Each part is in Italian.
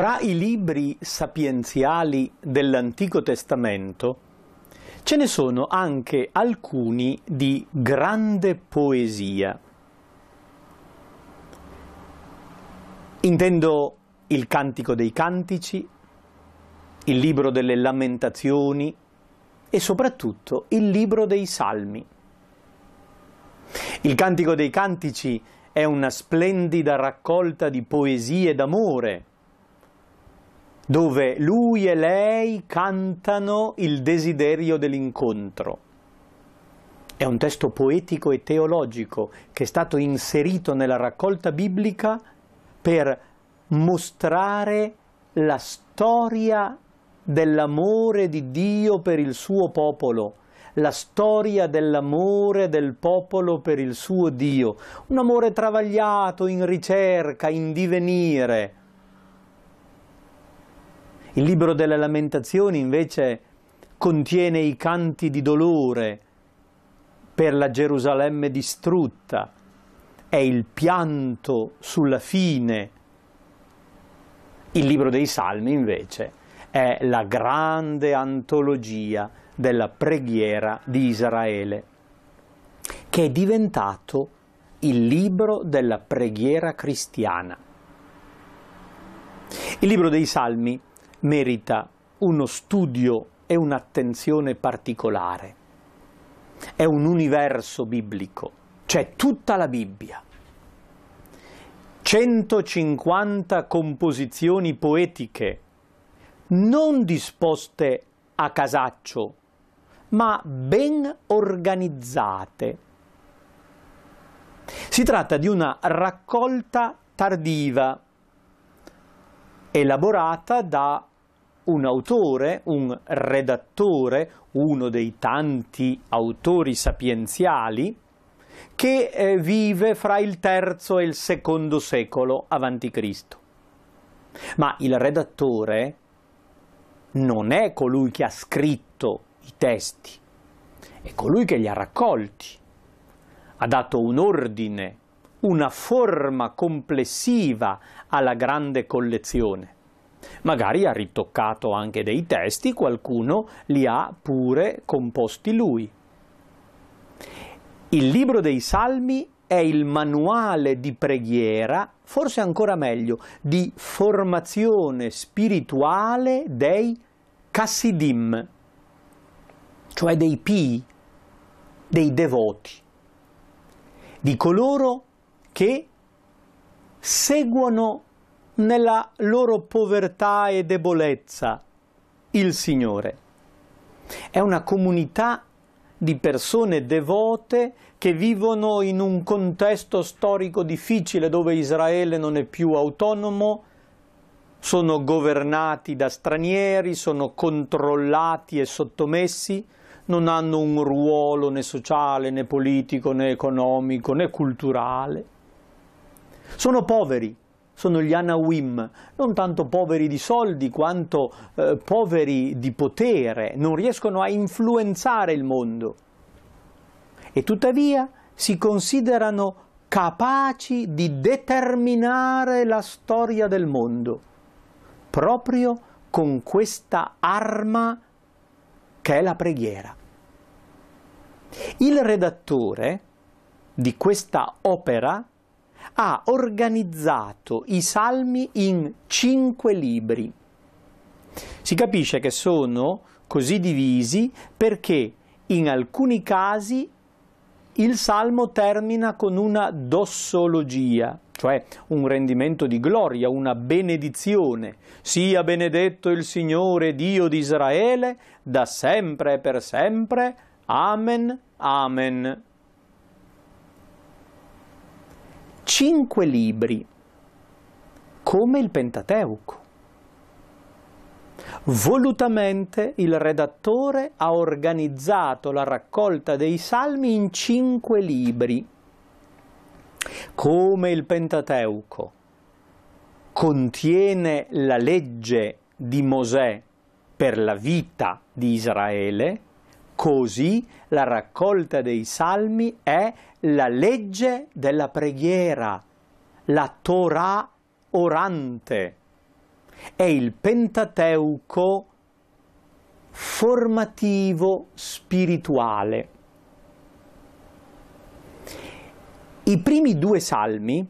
Fra i libri sapienziali dell'Antico Testamento ce ne sono anche alcuni di grande poesia. Intendo il Cantico dei Cantici, il Libro delle Lamentazioni e soprattutto il Libro dei Salmi. Il Cantico dei Cantici è una splendida raccolta di poesie d'amore dove lui e lei cantano il desiderio dell'incontro. È un testo poetico e teologico che è stato inserito nella raccolta biblica per mostrare la storia dell'amore di Dio per il suo popolo, la storia dell'amore del popolo per il suo Dio, un amore travagliato, in ricerca, in divenire, il libro delle lamentazioni invece contiene i canti di dolore per la Gerusalemme distrutta, è il pianto sulla fine. Il libro dei Salmi invece è la grande antologia della preghiera di Israele, che è diventato il libro della preghiera cristiana. Il libro dei Salmi merita uno studio e un'attenzione particolare. È un universo biblico, c'è tutta la Bibbia. 150 composizioni poetiche, non disposte a casaccio, ma ben organizzate. Si tratta di una raccolta tardiva, elaborata da un autore, un redattore, uno dei tanti autori sapienziali che eh, vive fra il terzo e il secondo secolo a.C. Ma il redattore non è colui che ha scritto i testi, è colui che li ha raccolti, ha dato un ordine, una forma complessiva alla grande collezione. Magari ha ritoccato anche dei testi, qualcuno li ha pure composti lui. Il libro dei Salmi è il manuale di preghiera, forse ancora meglio, di formazione spirituale dei Kassidim, cioè dei pii, dei devoti, di coloro che seguono nella loro povertà e debolezza il Signore. È una comunità di persone devote che vivono in un contesto storico difficile dove Israele non è più autonomo, sono governati da stranieri, sono controllati e sottomessi, non hanno un ruolo né sociale né politico né economico né culturale. Sono poveri sono gli Anawim, non tanto poveri di soldi quanto eh, poveri di potere, non riescono a influenzare il mondo e tuttavia si considerano capaci di determinare la storia del mondo, proprio con questa arma che è la preghiera. Il redattore di questa opera ha organizzato i salmi in cinque libri. Si capisce che sono così divisi perché in alcuni casi il salmo termina con una dossologia, cioè un rendimento di gloria, una benedizione. Sia benedetto il Signore Dio di Israele, da sempre e per sempre. Amen, amen. cinque libri, come il Pentateuco. Volutamente il redattore ha organizzato la raccolta dei salmi in cinque libri, come il Pentateuco contiene la legge di Mosè per la vita di Israele, Così la raccolta dei salmi è la legge della preghiera, la Torah orante, è il Pentateuco formativo spirituale. I primi due salmi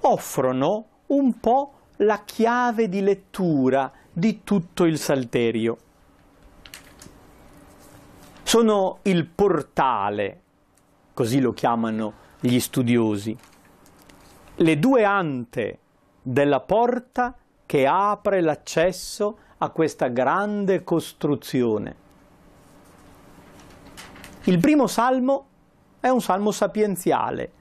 offrono un po' la chiave di lettura di tutto il Salterio sono il portale, così lo chiamano gli studiosi, le due ante della porta che apre l'accesso a questa grande costruzione. Il primo salmo è un salmo sapienziale.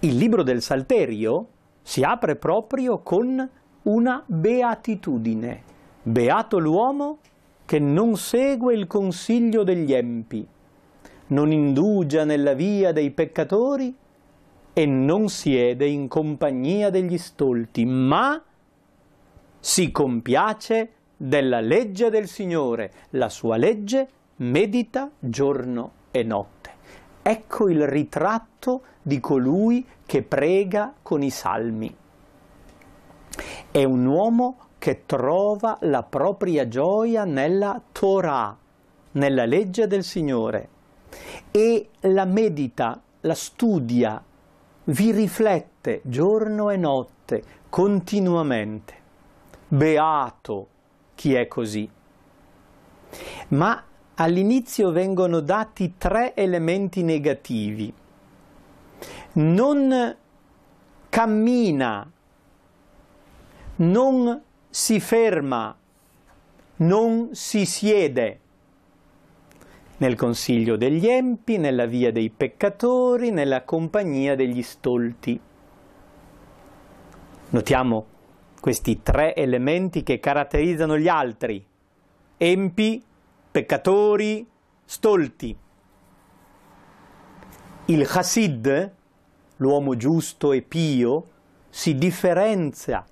Il libro del Salterio si apre proprio con una beatitudine. Beato l'uomo che non segue il consiglio degli empi, non indugia nella via dei peccatori e non siede in compagnia degli stolti, ma si compiace della legge del Signore, la sua legge medita giorno e notte. Ecco il ritratto di colui che prega con i salmi. È un uomo che trova la propria gioia nella Torah, nella legge del Signore, e la medita, la studia, vi riflette giorno e notte, continuamente. Beato chi è così. Ma all'inizio vengono dati tre elementi negativi. Non cammina, non si ferma, non si siede nel consiglio degli empi, nella via dei peccatori, nella compagnia degli stolti. Notiamo questi tre elementi che caratterizzano gli altri, empi, peccatori, stolti. Il Hasid, l'uomo giusto e pio, si differenzia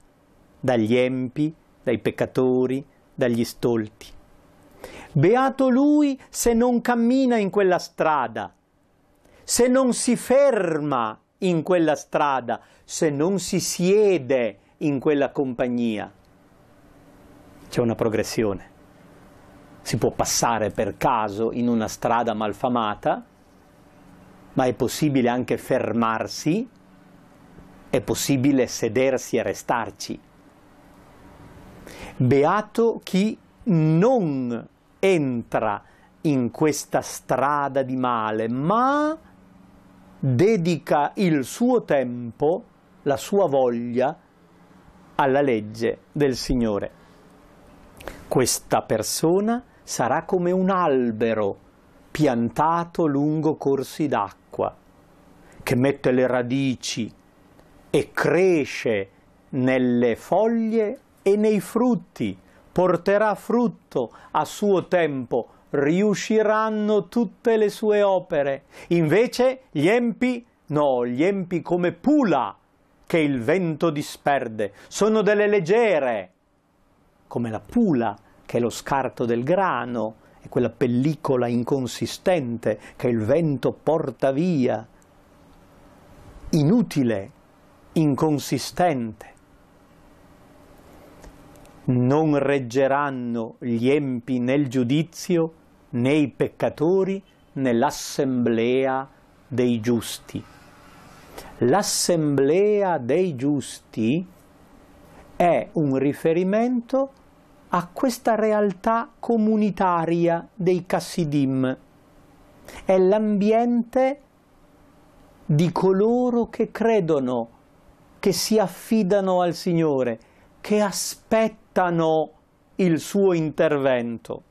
dagli empi, dai peccatori, dagli stolti. Beato lui se non cammina in quella strada, se non si ferma in quella strada, se non si siede in quella compagnia. C'è una progressione. Si può passare per caso in una strada malfamata, ma è possibile anche fermarsi, è possibile sedersi e restarci Beato chi non entra in questa strada di male, ma dedica il suo tempo, la sua voglia alla legge del Signore. Questa persona sarà come un albero piantato lungo corsi d'acqua, che mette le radici e cresce nelle foglie e nei frutti, porterà frutto a suo tempo, riusciranno tutte le sue opere. Invece gli empi, no, gli empi come pula che il vento disperde, sono delle leggere, come la pula che è lo scarto del grano, è quella pellicola inconsistente che il vento porta via, inutile, inconsistente non reggeranno gli empi nel giudizio, né i peccatori nell'assemblea dei giusti. L'assemblea dei giusti è un riferimento a questa realtà comunitaria dei Cassidim, è l'ambiente di coloro che credono, che si affidano al Signore, che aspettano aspettano il suo intervento.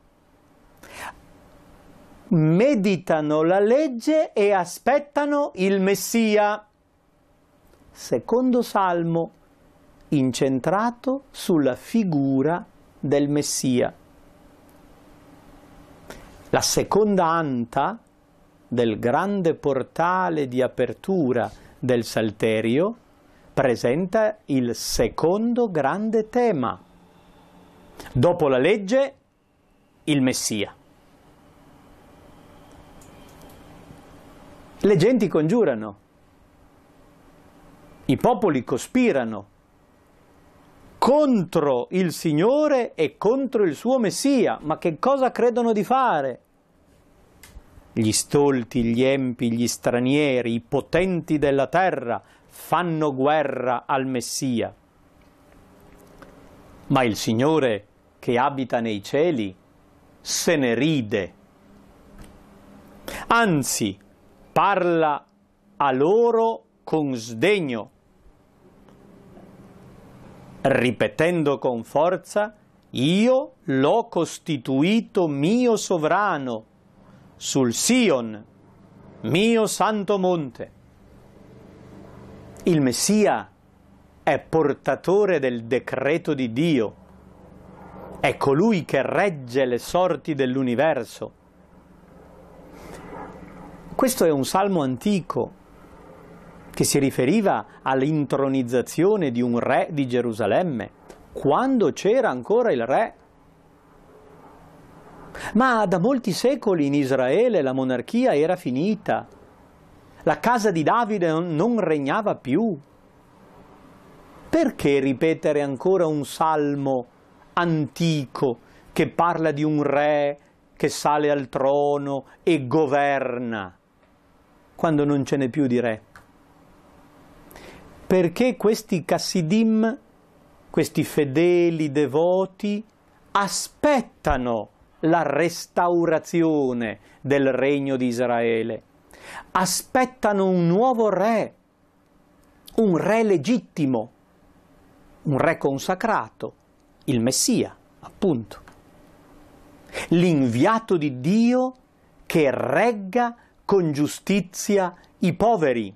Meditano la legge e aspettano il Messia. Secondo salmo, incentrato sulla figura del Messia. La seconda anta del grande portale di apertura del Salterio presenta il secondo grande tema dopo la legge il Messia. Le genti congiurano, i popoli cospirano contro il Signore e contro il suo Messia, ma che cosa credono di fare? Gli stolti, gli empi, gli stranieri, i potenti della terra fanno guerra al Messia. Ma il Signore che abita nei cieli se ne ride, anzi parla a loro con sdegno, ripetendo con forza, io l'ho costituito mio sovrano sul Sion, mio santo monte. Il Messia è portatore del decreto di Dio è colui che regge le sorti dell'universo. Questo è un salmo antico che si riferiva all'intronizzazione di un re di Gerusalemme, quando c'era ancora il re. Ma da molti secoli in Israele la monarchia era finita, la casa di Davide non regnava più. Perché ripetere ancora un salmo? antico che parla di un re che sale al trono e governa, quando non ce n'è più di re. Perché questi Cassidim, questi fedeli devoti, aspettano la restaurazione del regno di Israele, aspettano un nuovo re, un re legittimo, un re consacrato, il Messia, appunto, l'inviato di Dio che regga con giustizia i poveri,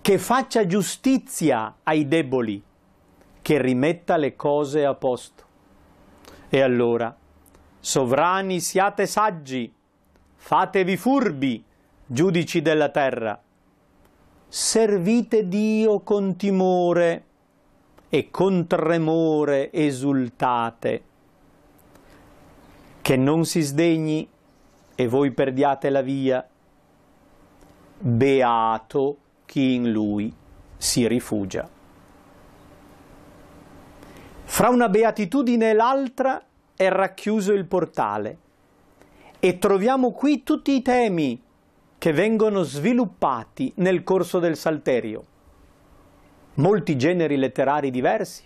che faccia giustizia ai deboli, che rimetta le cose a posto. E allora, sovrani siate saggi, fatevi furbi, giudici della terra, servite Dio con timore e con tremore esultate, che non si sdegni e voi perdiate la via. Beato chi in lui si rifugia. Fra una beatitudine e l'altra è racchiuso il portale e troviamo qui tutti i temi che vengono sviluppati nel corso del Salterio molti generi letterari diversi,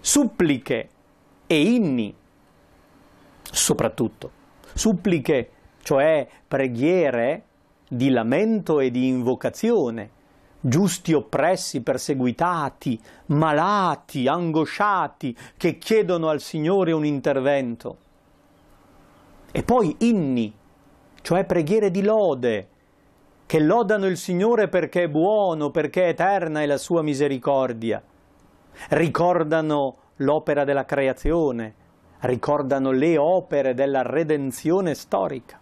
suppliche e inni, soprattutto suppliche, cioè preghiere di lamento e di invocazione, giusti oppressi, perseguitati, malati, angosciati, che chiedono al Signore un intervento. E poi inni, cioè preghiere di lode, che lodano il Signore perché è buono, perché è eterna è la sua misericordia. Ricordano l'opera della creazione, ricordano le opere della redenzione storica.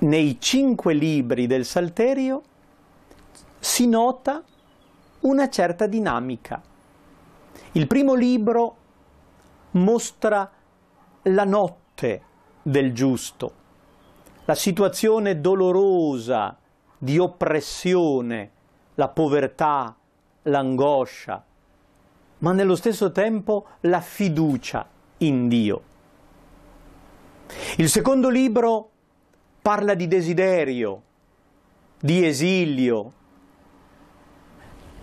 Nei cinque libri del Salterio si nota una certa dinamica. Il primo libro mostra la notte del giusto, la situazione dolorosa di oppressione, la povertà, l'angoscia, ma nello stesso tempo la fiducia in Dio. Il secondo libro parla di desiderio, di esilio,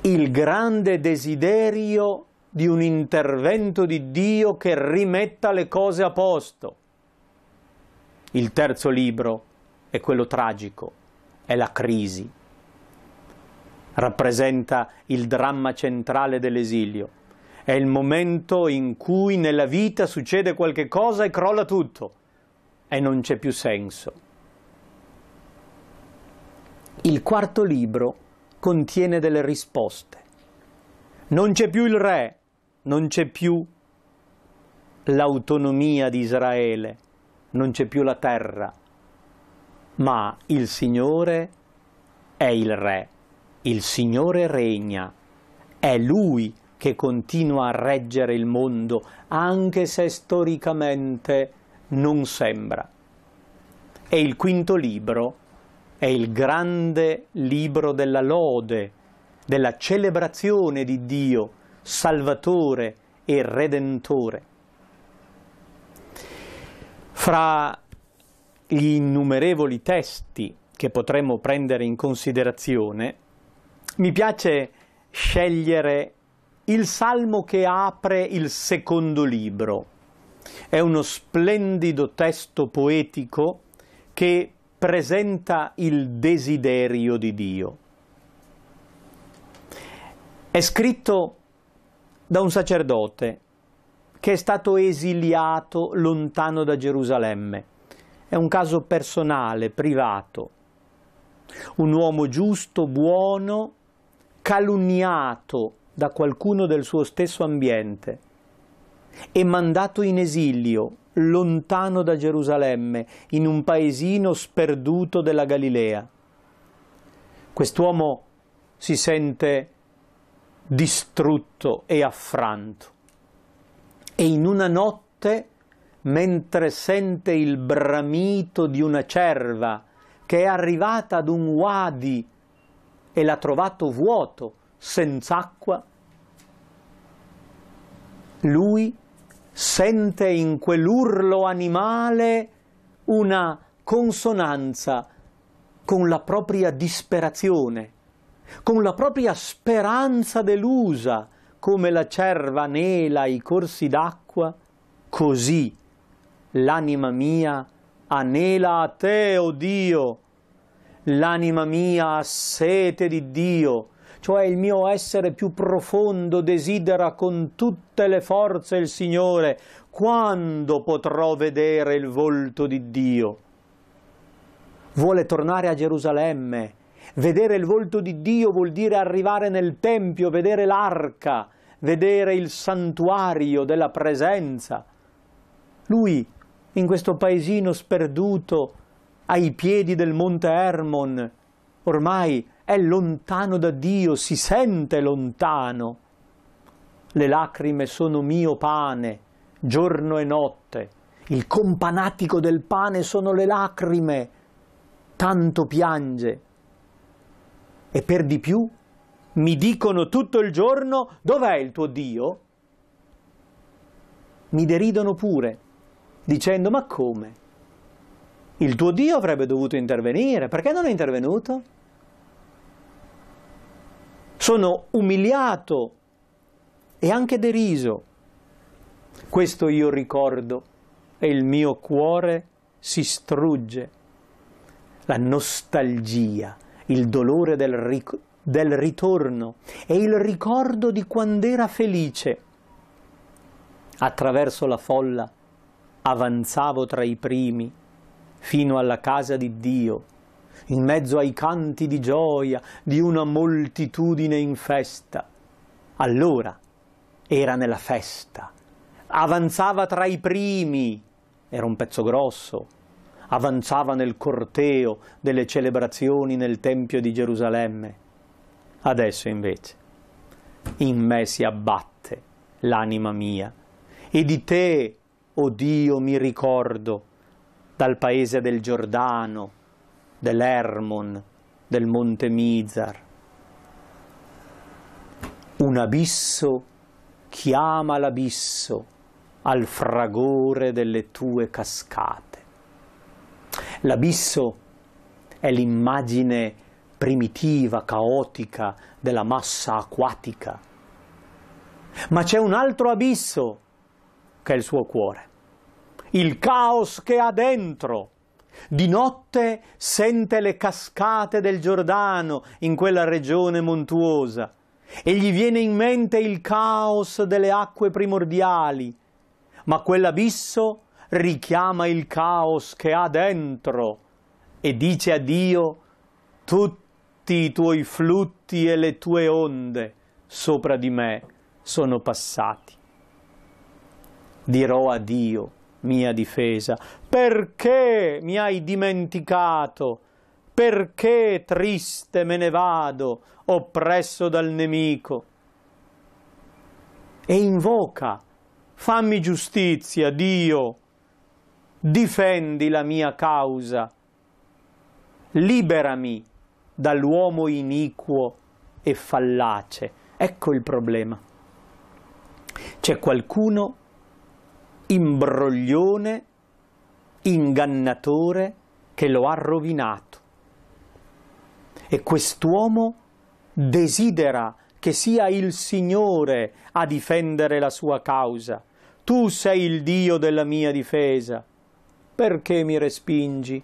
il grande desiderio di un intervento di Dio che rimetta le cose a posto. Il terzo libro è quello tragico, è la crisi. Rappresenta il dramma centrale dell'esilio. È il momento in cui nella vita succede qualche cosa e crolla tutto e non c'è più senso. Il quarto libro contiene delle risposte. Non c'è più il re, non c'è più l'autonomia di Israele non c'è più la terra, ma il Signore è il Re, il Signore regna, è Lui che continua a reggere il mondo, anche se storicamente non sembra. E il quinto libro è il grande libro della lode, della celebrazione di Dio, Salvatore e Redentore. Fra gli innumerevoli testi che potremmo prendere in considerazione, mi piace scegliere il salmo che apre il secondo libro. È uno splendido testo poetico che presenta il desiderio di Dio. È scritto da un sacerdote che è stato esiliato lontano da Gerusalemme. È un caso personale, privato. Un uomo giusto, buono, calunniato da qualcuno del suo stesso ambiente e mandato in esilio lontano da Gerusalemme, in un paesino sperduto della Galilea. Quest'uomo si sente distrutto e affranto e in una notte, mentre sente il bramito di una cerva che è arrivata ad un wadi e l'ha trovato vuoto, senza acqua, lui sente in quell'urlo animale una consonanza con la propria disperazione, con la propria speranza delusa, come la cerva anela i corsi d'acqua, così l'anima mia anela a te, o oh Dio. L'anima mia ha sete di Dio, cioè il mio essere più profondo desidera con tutte le forze il Signore. Quando potrò vedere il volto di Dio? Vuole tornare a Gerusalemme Vedere il volto di Dio vuol dire arrivare nel Tempio, vedere l'arca, vedere il santuario della presenza. Lui, in questo paesino sperduto, ai piedi del monte Hermon, ormai è lontano da Dio, si sente lontano. Le lacrime sono mio pane, giorno e notte. Il companatico del pane sono le lacrime. Tanto piange e per di più mi dicono tutto il giorno dov'è il tuo Dio? Mi deridono pure, dicendo ma come? Il tuo Dio avrebbe dovuto intervenire, perché non è intervenuto? Sono umiliato e anche deriso. Questo io ricordo e il mio cuore si strugge. La nostalgia il dolore del, ric- del ritorno e il ricordo di quando era felice. Attraverso la folla avanzavo tra i primi fino alla casa di Dio, in mezzo ai canti di gioia di una moltitudine in festa. Allora era nella festa, avanzava tra i primi, era un pezzo grosso, avanzava nel corteo delle celebrazioni nel Tempio di Gerusalemme. Adesso invece in me si abbatte l'anima mia e di te, o oh Dio, mi ricordo dal paese del Giordano, dell'Ermon, del Monte Mizar. Un abisso chiama l'abisso al fragore delle tue cascate. L'abisso è l'immagine primitiva, caotica della massa acquatica. Ma c'è un altro abisso che è il suo cuore, il caos che ha dentro. Di notte sente le cascate del Giordano in quella regione montuosa e gli viene in mente il caos delle acque primordiali, ma quell'abisso richiama il caos che ha dentro e dice a Dio tutti i tuoi flutti e le tue onde sopra di me sono passati. Dirò a Dio, mia difesa, perché mi hai dimenticato? Perché triste me ne vado, oppresso dal nemico? E invoca, fammi giustizia, Dio, difendi la mia causa, liberami dall'uomo iniquo e fallace. Ecco il problema. C'è qualcuno imbroglione, ingannatore, che lo ha rovinato. E quest'uomo desidera che sia il Signore a difendere la sua causa. Tu sei il Dio della mia difesa perché mi respingi?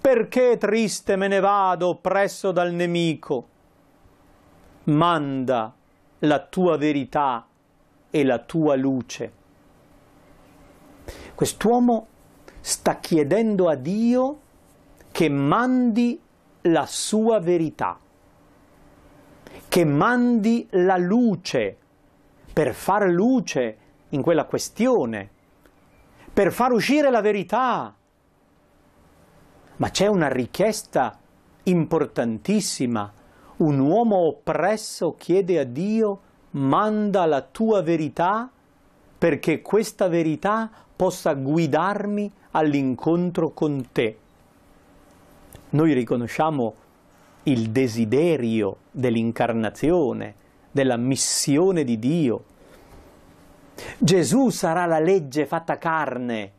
Perché triste me ne vado oppresso dal nemico? Manda la tua verità e la tua luce. Quest'uomo sta chiedendo a Dio che mandi la sua verità, che mandi la luce per far luce in quella questione per far uscire la verità. Ma c'è una richiesta importantissima. Un uomo oppresso chiede a Dio, manda la tua verità perché questa verità possa guidarmi all'incontro con te. Noi riconosciamo il desiderio dell'incarnazione, della missione di Dio, Gesù sarà la legge fatta carne,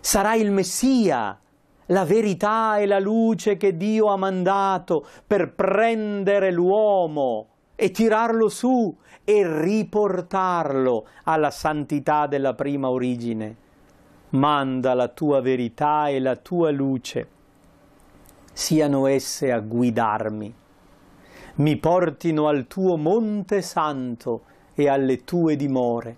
sarà il Messia, la verità e la luce che Dio ha mandato per prendere l'uomo e tirarlo su e riportarlo alla santità della prima origine. Manda la tua verità e la tua luce, siano esse a guidarmi, mi portino al tuo monte santo, e alle tue dimore.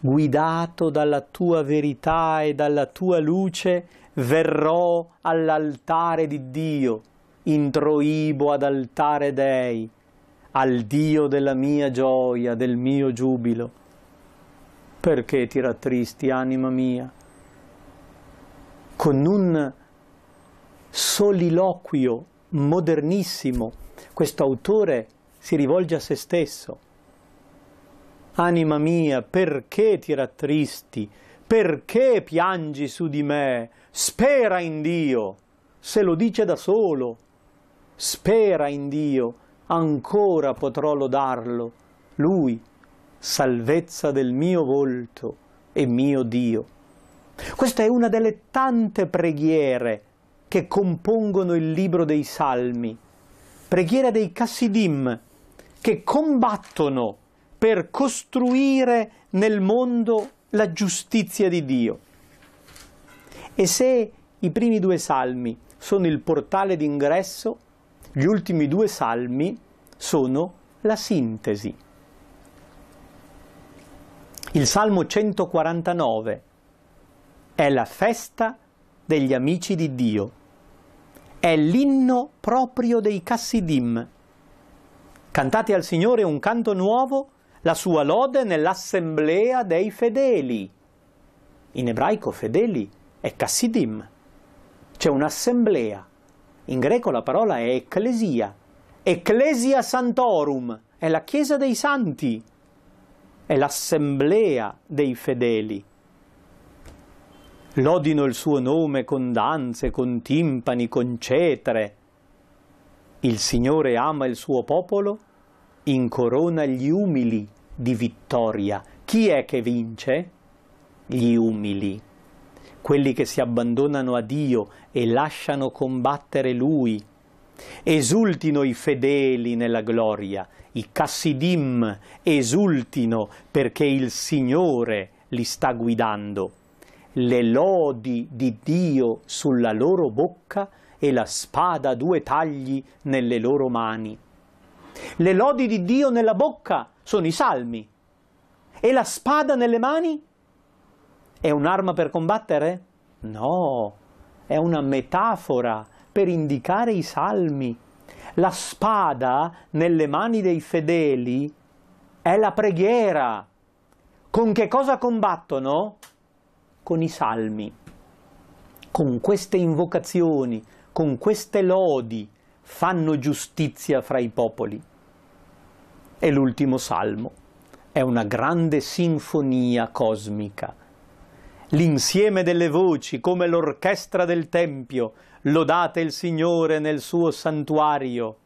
Guidato dalla tua verità e dalla tua luce, verrò all'altare di Dio, introibo ad altare dei, al Dio della mia gioia, del mio giubilo. Perché ti rattristi, anima mia? Con un soliloquio modernissimo, questo autore si rivolge a se stesso Anima mia, perché ti rattristi? Perché piangi su di me? Spera in Dio. Se lo dice da solo. Spera in Dio, ancora potrò lodarlo. Lui, salvezza del mio volto e mio Dio. Questa è una delle tante preghiere che compongono il libro dei Salmi, preghiera dei Cassidim, che combattono per costruire nel mondo la giustizia di Dio. E se i primi due salmi sono il portale d'ingresso, gli ultimi due salmi sono la sintesi. Il Salmo 149 è la festa degli amici di Dio, è l'inno proprio dei Cassidim. Cantate al Signore un canto nuovo la sua lode nell'assemblea dei fedeli. In ebraico fedeli è Kassidim. C'è un'assemblea. In greco la parola è ecclesia. Ecclesia Santorum è la chiesa dei santi, è l'assemblea dei fedeli. Lodino il suo nome con danze, con timpani, con cetre. Il Signore ama il suo popolo incorona gli umili di vittoria. Chi è che vince? Gli umili, quelli che si abbandonano a Dio e lasciano combattere Lui. Esultino i fedeli nella gloria, i cassidim esultino perché il Signore li sta guidando. Le lodi di Dio sulla loro bocca e la spada a due tagli nelle loro mani. Le lodi di Dio nella bocca sono i salmi. E la spada nelle mani? È un'arma per combattere? No, è una metafora per indicare i salmi. La spada nelle mani dei fedeli è la preghiera. Con che cosa combattono? Con i salmi. Con queste invocazioni, con queste lodi fanno giustizia fra i popoli è l'ultimo salmo, è una grande sinfonia cosmica. L'insieme delle voci, come l'orchestra del Tempio, lodate il Signore nel suo santuario.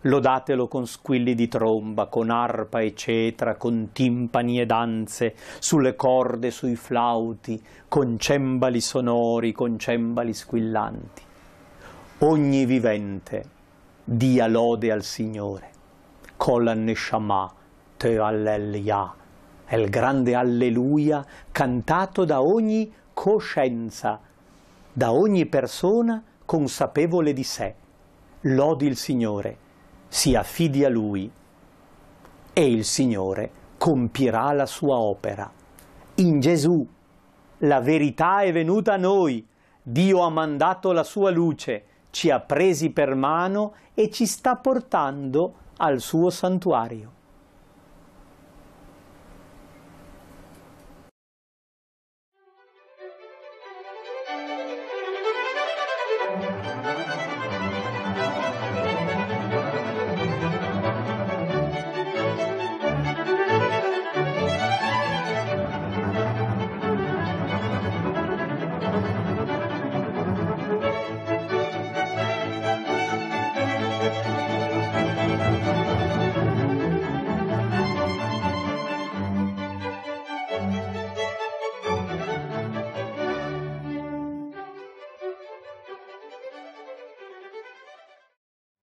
Lodatelo con squilli di tromba, con arpa e cetra, con timpani e danze, sulle corde, sui flauti, con cembali sonori, con cembali squillanti. Ogni vivente dia lode al Signore. Kol Neshama Te Alleluia. È il grande alleluia cantato da ogni coscienza, da ogni persona consapevole di sé. Lodi il Signore, si affidi a Lui e il Signore compirà la sua opera. In Gesù la verità è venuta a noi, Dio ha mandato la sua luce, ci ha presi per mano e ci sta portando al suo santuario.